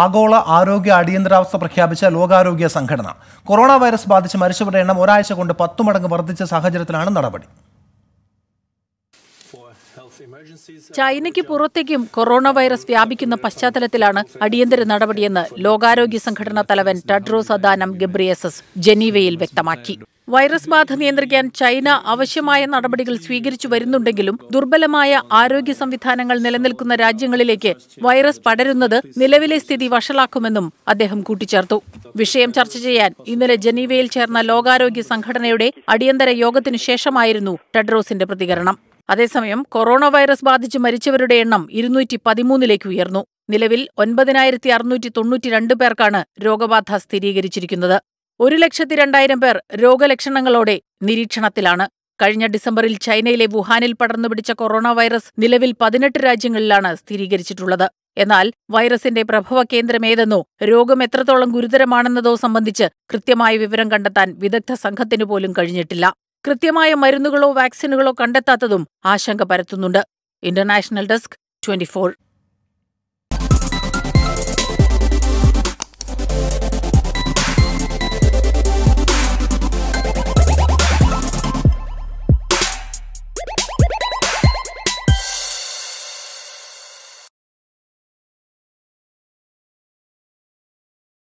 ആഗോള ആരോഗ്യ അടിയന്തരാവസ്ഥ പ്രഖ്യാപിച്ച ലോകാരോഗ്യ സംഘടന കൊറോണ വൈറസ് ബാധിച്ച് മരിച്ചവരുടെ എണ്ണം ഒരാഴ്ച കൊണ്ട് പത്തു മടങ്ങ് വർദ്ധിച്ച സാഹചര്യത്തിലാണ് നടപടി ചൈനയ്ക്ക് പുറത്തേക്കും കൊറോണ വൈറസ് വ്യാപിക്കുന്ന പശ്ചാത്തലത്തിലാണ് അടിയന്തര നടപടിയെന്ന് ലോകാരോഗ്യ സംഘടനാ തലവൻ ടഡ്രോസ് അദാനം ഗബ്രിയസസ് ജനീവയിൽ വ്യക്തമാക്കി വൈറസ് ബാധ നിയന്ത്രിക്കാൻ ചൈന ആവശ്യമായ നടപടികൾ സ്വീകരിച്ചു വരുന്നുണ്ടെങ്കിലും ദുർബലമായ ആരോഗ്യ സംവിധാനങ്ങൾ നിലനിൽക്കുന്ന രാജ്യങ്ങളിലേക്ക് വൈറസ് പടരുന്നത് നിലവിലെ സ്ഥിതി വഷളാക്കുമെന്നും അദ്ദേഹം കൂട്ടിച്ചേർത്തു വിഷയം ചർച്ച ചെയ്യാൻ ഇന്നലെ ജനീവയിൽ ചേർന്ന ലോകാരോഗ്യ സംഘടനയുടെ അടിയന്തര യോഗത്തിനു ശേഷമായിരുന്നു ടെഡ്രോസിന്റെ പ്രതികരണം അതേസമയം കൊറോണ വൈറസ് ബാധിച്ച് മരിച്ചവരുടെ എണ്ണം ഇരുന്നൂറ്റി പതിമൂന്നിലേക്ക് ഉയർന്നു നിലവിൽ ഒൻപതിനായിരത്തി അറുന്നൂറ്റി രണ്ട് പേർക്കാണ് രോഗബാധ സ്ഥിരീകരിച്ചിരിക്കുന്നത് ഒരു ലക്ഷത്തി രണ്ടായിരം പേർ രോഗലക്ഷണങ്ങളോടെ നിരീക്ഷണത്തിലാണ് കഴിഞ്ഞ ഡിസംബറിൽ ചൈനയിലെ വുഹാനിൽ പടർന്നുപിടിച്ച കൊറോണ വൈറസ് നിലവിൽ പതിനെട്ട് രാജ്യങ്ങളിലാണ് സ്ഥിരീകരിച്ചിട്ടുള്ളത് എന്നാൽ വൈറസിന്റെ പ്രഭവ കേന്ദ്രമേതെന്നോ രോഗം എത്രത്തോളം ഗുരുതരമാണെന്നതോ സംബന്ധിച്ച് കൃത്യമായ വിവരം കണ്ടെത്താൻ വിദഗ്ധ സംഘത്തിനു പോലും കഴിഞ്ഞിട്ടില്ല കൃത്യമായ മരുന്നുകളോ വാക്സിനുകളോ കണ്ടെത്താത്തതും ആശങ്ക പരത്തുന്നുണ്ട് ഇന്റർനാഷണൽ ഡെസ്ക് ട്വന്റിഫോർ